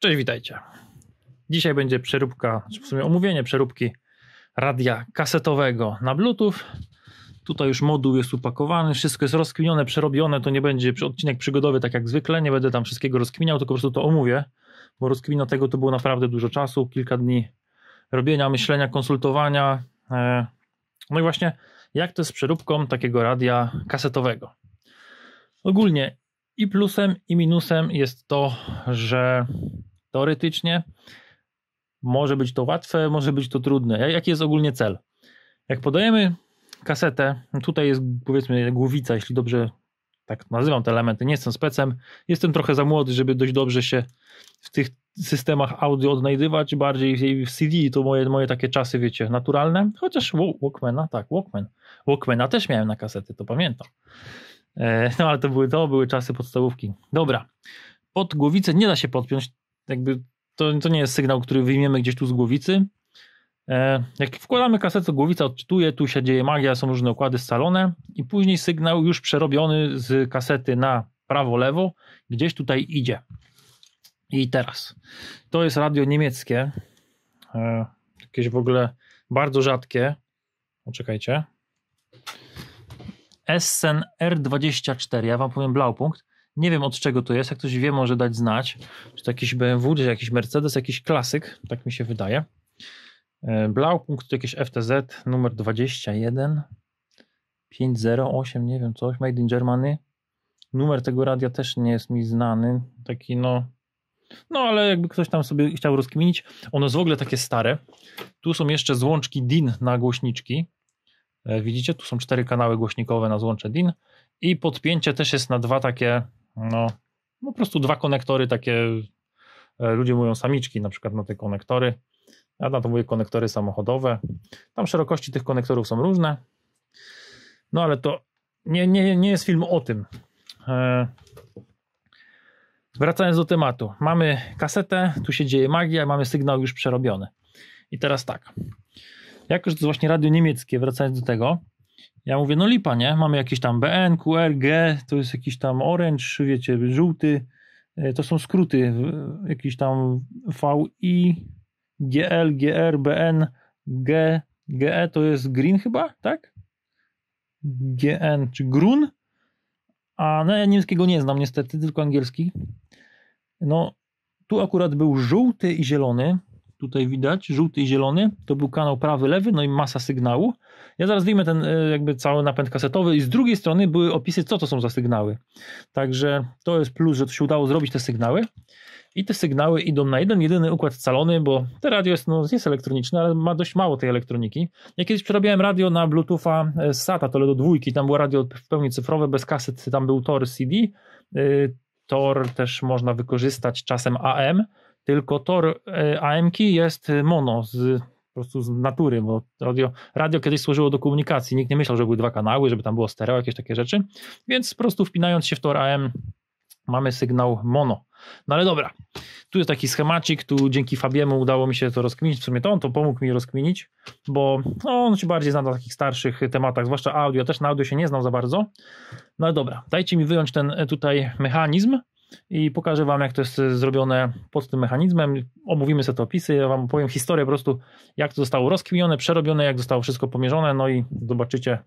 Cześć, witajcie. Dzisiaj będzie przeróbka, w sumie omówienie przeróbki radia kasetowego na Bluetooth. Tutaj już moduł jest upakowany, wszystko jest rozkminione, przerobione. To nie będzie odcinek przygodowy, tak jak zwykle. Nie będę tam wszystkiego rozkminiał, tylko po prostu to omówię, bo rozkmina tego to było naprawdę dużo czasu, kilka dni robienia, myślenia, konsultowania. E, no i właśnie, jak to jest z przeróbką takiego radia kasetowego? Ogólnie i plusem, i minusem jest to, że Teoretycznie może być to łatwe, może być to trudne. Jaki jest ogólnie cel? Jak podajemy kasetę, tutaj jest powiedzmy głowica, jeśli dobrze tak nazywam te elementy, nie jestem specem, jestem trochę za młody, żeby dość dobrze się w tych systemach audio odnajdywać, bardziej w CD to moje, moje takie czasy, wiecie, naturalne, chociaż Walkmana, tak, Walkman, Walkmana też miałem na kasety, to pamiętam. E, no ale to były, to były czasy podstawówki. Dobra, pod głowicę nie da się podpiąć jakby to, to nie jest sygnał, który wyjmiemy gdzieś tu z głowicy. E, jak wkładamy kasetę, to głowica odczytuje, tu się dzieje magia, są różne układy scalone i później sygnał już przerobiony z kasety na prawo-lewo gdzieś tutaj idzie. I teraz. To jest radio niemieckie, e, jakieś w ogóle bardzo rzadkie. Poczekajcie. Essen R24, ja wam powiem Blaupunkt. Nie wiem od czego to jest, jak ktoś wie może dać znać. Czy to jakiś BMW, czy jakiś Mercedes, jakiś klasyk, tak mi się wydaje. E, Blaupunkt to jakieś FTZ numer 21 508, nie wiem coś, Made in Germany. Numer tego radia też nie jest mi znany, taki no no ale jakby ktoś tam sobie chciał rozkminić, ono jest w ogóle takie stare. Tu są jeszcze złączki DIN na głośniczki. E, widzicie, tu są cztery kanały głośnikowe na złącze DIN i podpięcie też jest na dwa takie no, po prostu dwa konektory takie, e, ludzie mówią samiczki na przykład na te konektory. Ja na to mówię konektory samochodowe. Tam szerokości tych konektorów są różne. No ale to nie, nie, nie jest film o tym. E, wracając do tematu. Mamy kasetę, tu się dzieje magia, mamy sygnał już przerobiony. I teraz tak. Jak już to właśnie radio niemieckie, wracając do tego, ja mówię, no lipa, nie? Mamy jakieś tam BN, QR, G, to jest jakiś tam orange, wiecie, żółty, e, to są skróty, jakiś tam VI, GL, GR, BN, G, GE to jest green chyba, tak? GN czy grun? A no ja niemieckiego nie znam niestety, tylko angielski. No tu akurat był żółty i zielony, tutaj widać, żółty i zielony, to był kanał prawy, lewy, no i masa sygnału. Ja zaraz wyjmę ten e, jakby cały napęd kasetowy i z drugiej strony były opisy, co to są za sygnały. Także to jest plus, że to się udało zrobić te sygnały. I te sygnały idą na jeden, jedyny układ scalony, bo te radio jest, no, jest elektroniczne, ale ma dość mało tej elektroniki. Ja kiedyś przerabiałem radio na Bluetootha e, z SATA, to do dwójki, tam było radio w pełni cyfrowe, bez kaset, tam był Tor CD. E, tor też można wykorzystać czasem AM, tylko tor e, AMK jest e, mono z po prostu z natury, bo radio, radio kiedyś służyło do komunikacji, nikt nie myślał, że były dwa kanały, żeby tam było stereo, jakieś takie rzeczy, więc po prostu wpinając się w tor AM mamy sygnał mono. No ale dobra, tu jest taki schemacik, tu dzięki Fabiemu udało mi się to rozkminić, w sumie to on to pomógł mi rozkminić, bo no, on się bardziej zna na takich starszych tematach, zwłaszcza audio, też na audio się nie znał za bardzo. No ale dobra, dajcie mi wyjąć ten e, tutaj mechanizm, i pokażę Wam, jak to jest zrobione pod tym mechanizmem. Omówimy sobie te opisy, ja Wam powiem historię po prostu, jak to zostało rozkminione, przerobione, jak zostało wszystko pomierzone, no i zobaczycie,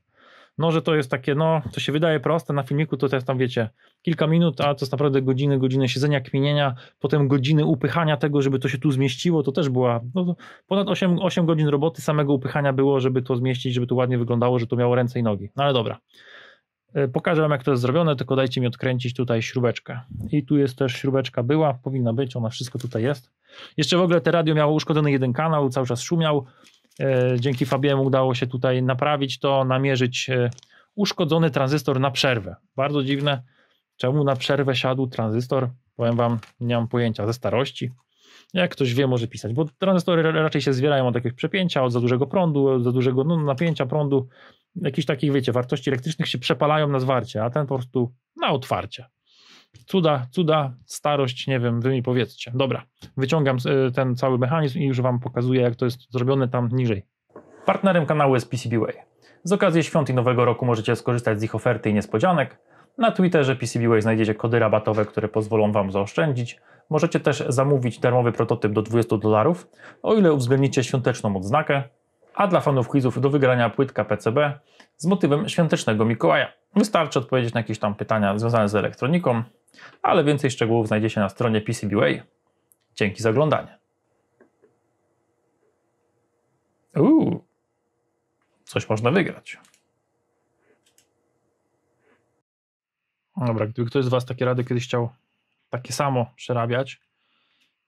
no, że to jest takie, no, co się wydaje proste, na filmiku to też tam, wiecie, kilka minut, a to jest naprawdę godziny, godziny siedzenia, kminienia, potem godziny upychania tego, żeby to się tu zmieściło, to też była, no, ponad 8, 8 godzin roboty samego upychania było, żeby to zmieścić, żeby to ładnie wyglądało, że to miało ręce i nogi, no ale dobra. E, pokażę Wam, jak to jest zrobione, tylko dajcie mi odkręcić tutaj śrubeczkę. I tu jest też śrubeczka była, powinna być, ona wszystko tutaj jest. Jeszcze w ogóle te radio miało uszkodzony jeden kanał, cały czas szumiał. E, dzięki Fabiemu udało się tutaj naprawić to, namierzyć e, uszkodzony tranzystor na przerwę. Bardzo dziwne, czemu na przerwę siadł tranzystor, powiem Wam, nie mam pojęcia, ze starości. Jak ktoś wie, może pisać, bo tranzystory raczej się zwierają od jakiegoś przepięcia, od za dużego prądu, od za dużego no, napięcia prądu, jakichś takich, wiecie, wartości elektrycznych się przepalają na zwarcie, a ten po prostu na otwarcie. Cuda, cuda, starość, nie wiem, wy mi powiedzcie. Dobra, wyciągam e, ten cały mechanizm i już wam pokazuję, jak to jest zrobione tam niżej. Partnerem kanału jest PCBWay. Z okazji świąt i Nowego Roku możecie skorzystać z ich oferty i niespodzianek. Na Twitterze PCBWay znajdziecie kody rabatowe, które pozwolą Wam zaoszczędzić. Możecie też zamówić darmowy prototyp do 20 dolarów, o ile uwzględnicie świąteczną odznakę, a dla fanów quizów do wygrania płytka PCB z motywem świątecznego Mikołaja. Wystarczy odpowiedzieć na jakieś tam pytania związane z elektroniką, ale więcej szczegółów znajdziecie na stronie PCBWay. Dzięki za oglądanie. Uuu, coś można wygrać. Dobra, gdyby ktoś z Was takie rady kiedyś chciał takie samo przerabiać,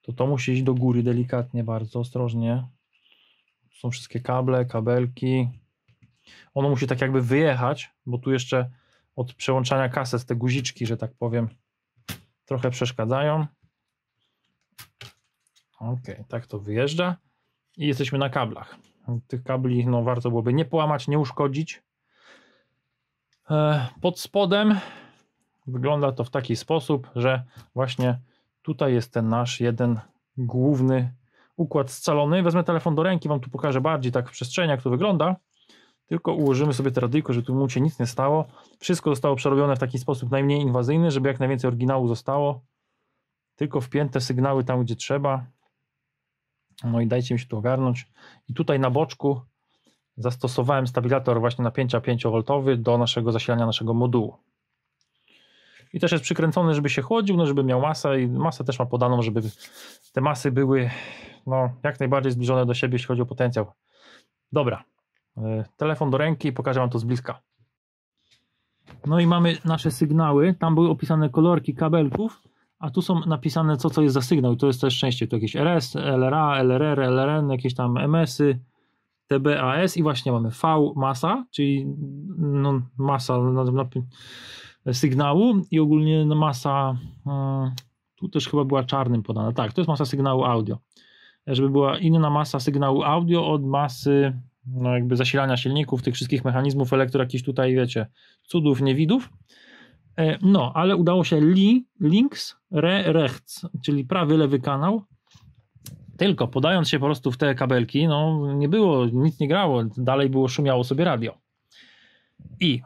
to to musi iść do góry delikatnie, bardzo ostrożnie. Tu są wszystkie kable, kabelki. Ono musi tak jakby wyjechać, bo tu jeszcze od przełączania kaset te guziczki, że tak powiem, trochę przeszkadzają. Ok, tak to wyjeżdża i jesteśmy na kablach. Tych kabli no, warto byłoby nie połamać, nie uszkodzić. E, pod spodem Wygląda to w taki sposób, że właśnie tutaj jest ten nasz jeden główny układ scalony. Wezmę telefon do ręki, wam tu pokażę bardziej tak w przestrzeni, jak to wygląda. Tylko ułożymy sobie te radyjko, żeby tu mu się nic nie stało. Wszystko zostało przerobione w taki sposób najmniej inwazyjny, żeby jak najwięcej oryginału zostało. Tylko wpięte sygnały tam, gdzie trzeba. No i dajcie mi się tu ogarnąć. I tutaj na boczku zastosowałem stabilator właśnie napięcia 5V do naszego zasilania naszego modułu i też jest przykręcony, żeby się chłodził, no żeby miał masę i masę też ma podaną, żeby te masy były no, jak najbardziej zbliżone do siebie, jeśli chodzi o potencjał. Dobra, e, telefon do ręki i pokażę Wam to z bliska. No i mamy nasze sygnały, tam były opisane kolorki kabelków, a tu są napisane co, co jest za sygnał i to jest też częściej, to jakieś RS, LRA, LRR, LRN, jakieś tam MS-y, TBAS i właśnie mamy V masa, czyli no, masa, no, no sygnału i ogólnie masa, e, tu też chyba była czarnym podana, tak, to jest masa sygnału audio. Żeby była inna masa sygnału audio od masy no jakby zasilania silników, tych wszystkich mechanizmów elektro, jakiś tutaj, wiecie, cudów, niewidów. E, no, ale udało się li, links, re, rechts, czyli prawy, lewy kanał, tylko podając się po prostu w te kabelki, no nie było, nic nie grało, dalej było, szumiało sobie radio. I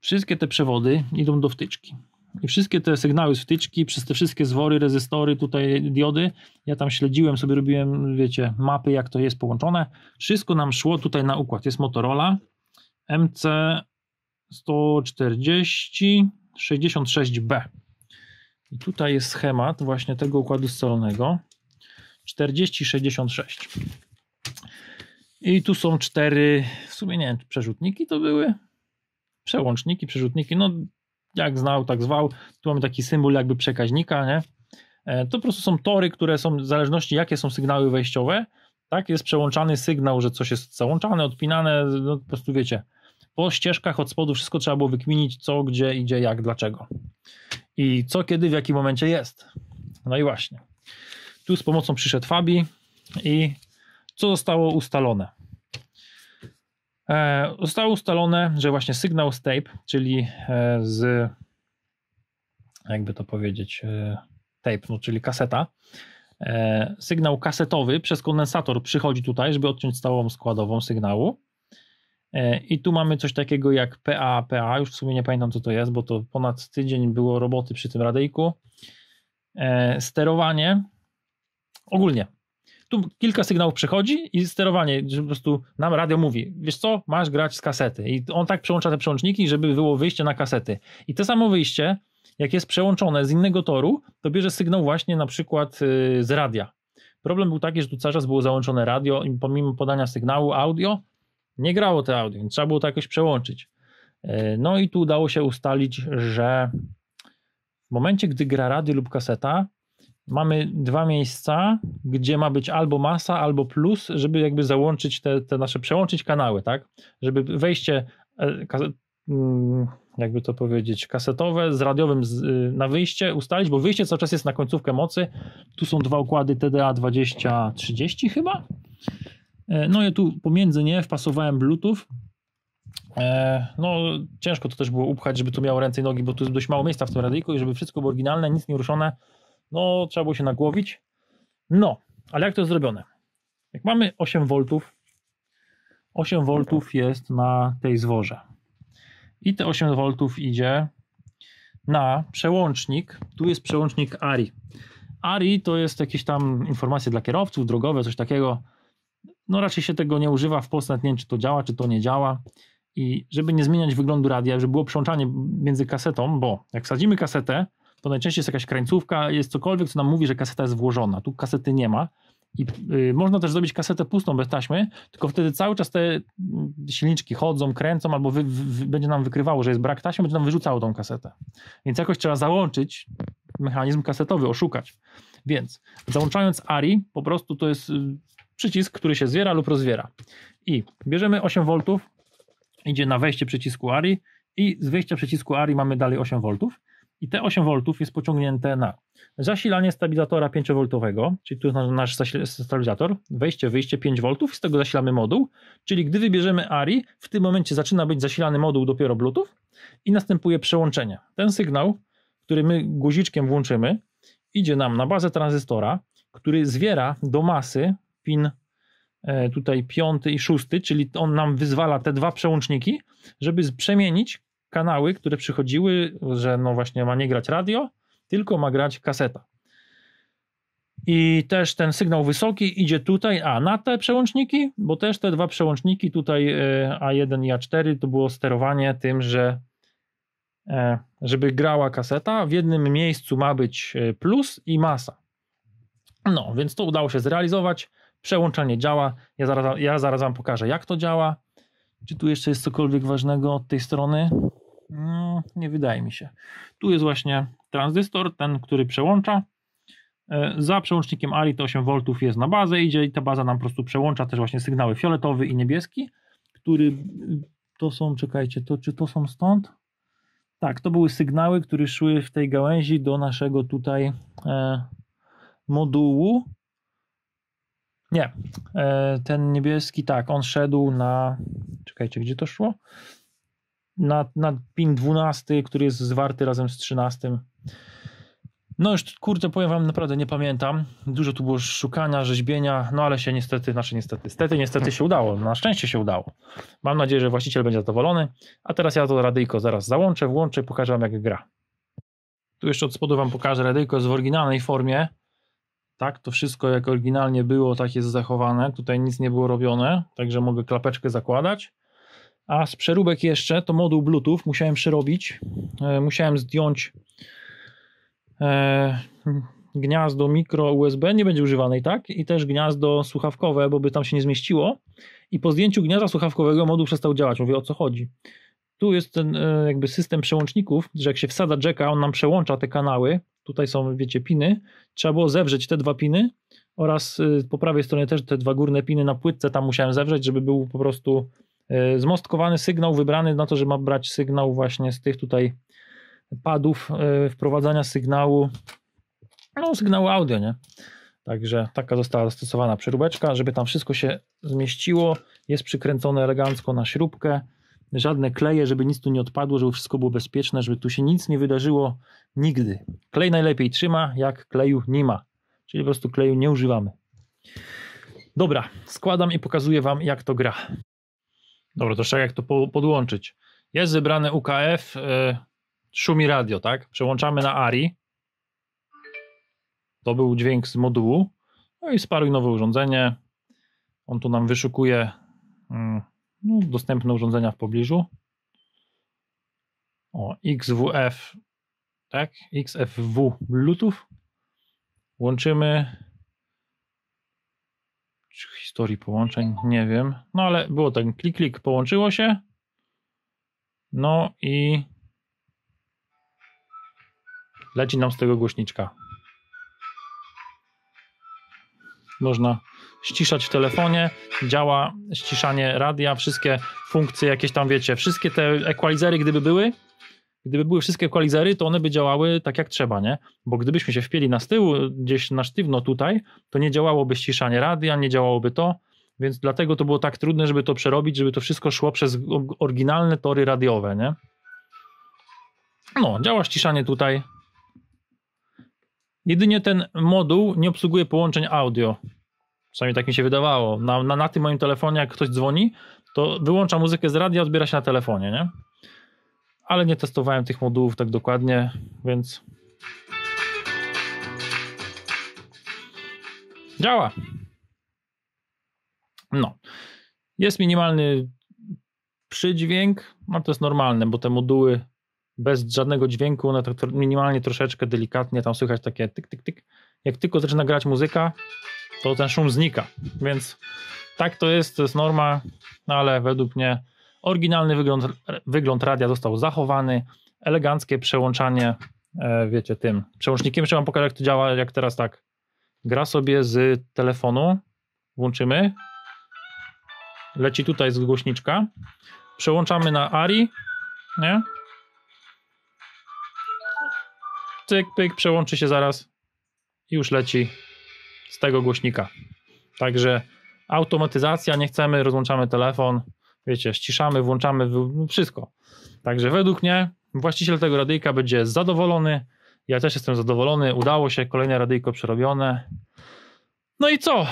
Wszystkie te przewody idą do wtyczki. I wszystkie te sygnały z wtyczki, przez te wszystkie zwory, rezystory, tutaj diody, ja tam śledziłem sobie, robiłem, wiecie, mapy, jak to jest połączone. Wszystko nam szło tutaj na układ. Jest Motorola MC140 66B. I tutaj jest schemat właśnie tego układu scalonego 4066. I tu są cztery, w sumie nie wiem, przerzutniki to były, przełączniki, przerzutniki, no jak znał, tak zwał. Tu mamy taki symbol jakby przekaźnika, nie? E, to po prostu są tory, które są w zależności jakie są sygnały wejściowe, tak? Jest przełączany sygnał, że coś jest załączane, odpinane, no po prostu wiecie. Po ścieżkach od spodu wszystko trzeba było wykminić co, gdzie, idzie, jak, dlaczego. I co, kiedy, w jakim momencie jest. No i właśnie. Tu z pomocą przyszedł Fabi i co zostało ustalone? E, zostało ustalone, że właśnie sygnał z tape, czyli e, z jakby to powiedzieć e, tape, no, czyli kaseta, sygnał kasetowy przez kondensator przychodzi tutaj, żeby odciąć stałą składową sygnału. I tu mamy coś takiego jak PA, PA, już w sumie nie pamiętam co to jest, bo to ponad tydzień było roboty przy tym radejku. Sterowanie, ogólnie tu kilka sygnałów przychodzi i sterowanie, że po prostu nam radio mówi, wiesz co, masz grać z kasety. I on tak przełącza te przełączniki, żeby było wyjście na kasety. I to samo wyjście, jak jest przełączone z innego toru, to bierze sygnał właśnie na przykład y, z radia. Problem był taki, że tu cały czas było załączone radio i pomimo podania sygnału audio, nie grało to audio, trzeba było to jakoś przełączyć. E, no i tu udało się ustalić, że w momencie, gdy gra radio lub kaseta, mamy dwa miejsca, gdzie ma być albo masa, albo plus, żeby jakby załączyć te, te nasze, przełączyć kanały, tak? Żeby wejście, e, mm, jakby to powiedzieć, kasetowe z radiowym y, na wyjście ustalić, bo wyjście cały czas jest na końcówkę mocy. Tu są dwa układy TDA 2030 chyba. E, no ja tu pomiędzy nie wpasowałem Bluetooth. E, no, ciężko to też było upchać, żeby to miało ręce i nogi, bo tu jest dość mało miejsca w tym radyjku i żeby wszystko było oryginalne, nic nieruszone, no, trzeba było się nagłowić. No, ale jak to jest zrobione? Jak mamy 8 V, 8 V jest na tej zworze. I te 8 V idzie na przełącznik. Tu jest przełącznik ARI. ARI to jest jakieś tam informacje dla kierowców, drogowe, coś takiego. No raczej się tego nie używa w Polsce, nie wiem czy to działa, czy to nie działa. I żeby nie zmieniać wyglądu radia, żeby było przełączanie między kasetą, bo jak sadzimy kasetę, to najczęściej jest jakaś krańcówka, jest cokolwiek, co nam mówi, że kaseta jest włożona. Tu kasety nie ma. I y, można też zrobić kasetę pustą bez taśmy, tylko wtedy cały czas te mm, silniczki chodzą, kręcą, albo wy, wy, będzie nam wykrywało, że jest brak taśmy, będzie nam wyrzucało tą kasetę. Więc jakoś trzeba załączyć mechanizm kasetowy, oszukać. Więc załączając ARI, po prostu to jest y, przycisk, który się zwiera lub rozwiera. I bierzemy 8 V, idzie na wejście przycisku ARI i z wyjścia przycisku ARI mamy dalej 8 V i te 8 V jest pociągnięte na zasilanie stabilizatora 5V, czyli tu jest nasz stabilizator, wejście, wyjście 5V, z tego zasilamy moduł, czyli gdy wybierzemy ARI, w tym momencie zaczyna być zasilany moduł dopiero Bluetooth i następuje przełączenie. Ten sygnał, który my guziczkiem włączymy, idzie nam na bazę tranzystora, który zwiera do masy pin e, tutaj piąty i szósty, czyli on nam wyzwala te dwa przełączniki, żeby przemienić kanały, które przychodziły, że no właśnie ma nie grać radio, tylko ma grać kaseta. I też ten sygnał wysoki idzie tutaj, a na te przełączniki, bo też te dwa przełączniki tutaj e, A1 i A4 to było sterowanie tym, że e, żeby grała kaseta, w jednym miejscu ma być e, plus i masa. No, więc to udało się zrealizować. Przełączanie działa. Ja zaraz, ja zaraz Wam pokażę, jak to działa. Czy tu jeszcze jest cokolwiek ważnego od tej strony? No, nie wydaje mi się. Tu jest właśnie tranzystor, ten, który przełącza. E, za przełącznikiem ARI to 8 V jest na bazę, idzie i ta baza nam po prostu przełącza też właśnie sygnały fioletowy i niebieski, który y, to są, czekajcie, to czy to są stąd? Tak, to były sygnały, które szły w tej gałęzi do naszego tutaj e, modułu. Nie, e, ten niebieski, tak, on szedł na, czekajcie, gdzie to szło? na, na pin 12, który jest zwarty razem z 13. No już kurde powiem wam, naprawdę nie pamiętam. Dużo tu było szukania, rzeźbienia, no ale się niestety, znaczy niestety, niestety, niestety się udało. Na szczęście się udało. Mam nadzieję, że właściciel będzie zadowolony. A teraz ja to radyjko zaraz załączę, włączę i pokażę wam jak gra. Tu jeszcze od spodu wam pokażę, radyjko jest w oryginalnej formie. Tak, to wszystko jak oryginalnie było, tak jest zachowane. Tutaj nic nie było robione, także mogę klapeczkę zakładać. A z przeróbek jeszcze to moduł Bluetooth musiałem przerobić. E, musiałem zdjąć e, gniazdo mikro USB, nie będzie używane i tak, i też gniazdo słuchawkowe, bo by tam się nie zmieściło. I po zdjęciu gniazda słuchawkowego moduł przestał działać. Mówię o co chodzi. Tu jest ten e, jakby system przełączników, że jak się wsada jacka, on nam przełącza te kanały. Tutaj są, wiecie, piny. Trzeba było zewrzeć te dwa piny oraz y, po prawej stronie też te dwa górne piny na płytce tam musiałem zewrzeć, żeby był po prostu E, zmostkowany sygnał wybrany na to, że ma brać sygnał właśnie z tych tutaj padów e, wprowadzania sygnału, no sygnału audio, nie? Także taka została zastosowana przeróbeczka, żeby tam wszystko się zmieściło. Jest przykręcone elegancko na śrubkę. Żadne kleje, żeby nic tu nie odpadło, żeby wszystko było bezpieczne, żeby tu się nic nie wydarzyło nigdy. Klej najlepiej trzyma, jak kleju nie ma. Czyli po prostu kleju nie używamy. Dobra, składam i pokazuję Wam, jak to gra. Dobra, to szczerze jak to podłączyć. Jest wybrane UKF, y, szumi radio, tak? Przełączamy na ARI. To był dźwięk z modułu. No i sparuj nowe urządzenie. On tu nam wyszukuje y, no, dostępne urządzenia w pobliżu. O, XWF, tak? XFW Bluetooth. Łączymy historii połączeń, nie wiem. No ale było tak, klik, klik, połączyło się. No i leci nam z tego głośniczka. Można ściszać w telefonie, działa ściszanie radia, wszystkie funkcje jakieś tam, wiecie, wszystkie te equalizery, gdyby były, Gdyby były wszystkie kwalizery, to one by działały tak jak trzeba, nie? Bo gdybyśmy się wpieli na tył, gdzieś na sztywno tutaj, to nie działałoby ściszanie radia, nie działałoby to, więc dlatego to było tak trudne, żeby to przerobić, żeby to wszystko szło przez oryginalne tory radiowe, nie? No, działa ściszanie tutaj. Jedynie ten moduł nie obsługuje połączeń audio. Przynajmniej tak mi się wydawało. Na, na, na tym moim telefonie, jak ktoś dzwoni, to wyłącza muzykę z radia, odbiera się na telefonie, nie? ale nie testowałem tych modułów tak dokładnie, więc działa. No. Jest minimalny przydźwięk, no to jest normalne, bo te moduły bez żadnego dźwięku, one tak minimalnie troszeczkę delikatnie tam słychać takie tyk, tyk, tyk. Jak tylko zaczyna grać muzyka, to ten szum znika, więc tak to jest, to jest norma, no ale według mnie Oryginalny wygląd, wygląd radia został zachowany, eleganckie przełączanie, e, wiecie, tym przełącznikiem. Jeszcze wam pokażę, jak to działa, jak teraz tak. Gra sobie z telefonu, włączymy, leci tutaj z głośniczka, przełączamy na ARI, nie? Cyk, pyk, przełączy się zaraz i już leci z tego głośnika. Także automatyzacja, nie chcemy, rozłączamy telefon, wiecie, ściszamy, włączamy, no wszystko. Także według mnie właściciel tego radyjka będzie zadowolony. Ja też jestem zadowolony. Udało się, kolejne radyjko przerobione. No i co?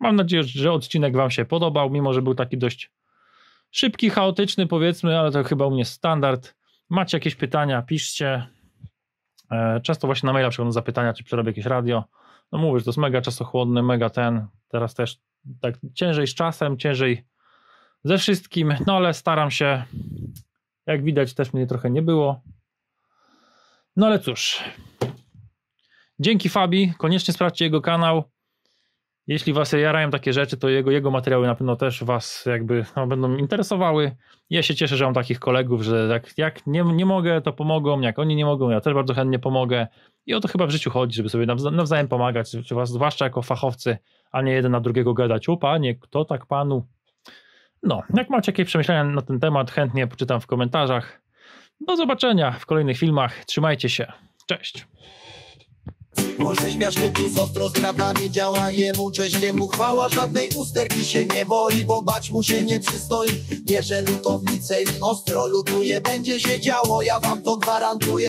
Mam nadzieję, że odcinek Wam się podobał, mimo że był taki dość szybki, chaotyczny, powiedzmy, ale to chyba u mnie standard. Macie jakieś pytania, piszcie. E, często właśnie na maila przychodzą zapytania, czy przerobię jakieś radio no mówisz, to jest mega czasochłonny, mega ten, teraz też tak ciężej z czasem, ciężej ze wszystkim, no ale staram się, jak widać też mnie trochę nie było, no ale cóż, dzięki Fabi, koniecznie sprawdźcie jego kanał, jeśli was jarają takie rzeczy, to jego, jego materiały na pewno też was jakby no, będą interesowały. Ja się cieszę, że mam takich kolegów, że jak, jak nie, nie mogę, to pomogą, jak oni nie mogą, ja też bardzo chętnie pomogę. I o to chyba w życiu chodzi, żeby sobie nawzajem pomagać, zwłaszcza jako fachowcy, a nie jeden na drugiego gadać. O panie, kto tak panu? No, jak macie jakieś przemyślenia na ten temat, chętnie poczytam w komentarzach. Do zobaczenia w kolejnych filmach. Trzymajcie się. Cześć. tu z ostro działa jemu Cześć chwała, żadnej usterki się nie boi Bo bać mu się nie przystoi Bierze lutownicę i ostro lutuje Będzie się działo, ja wam to gwarantuję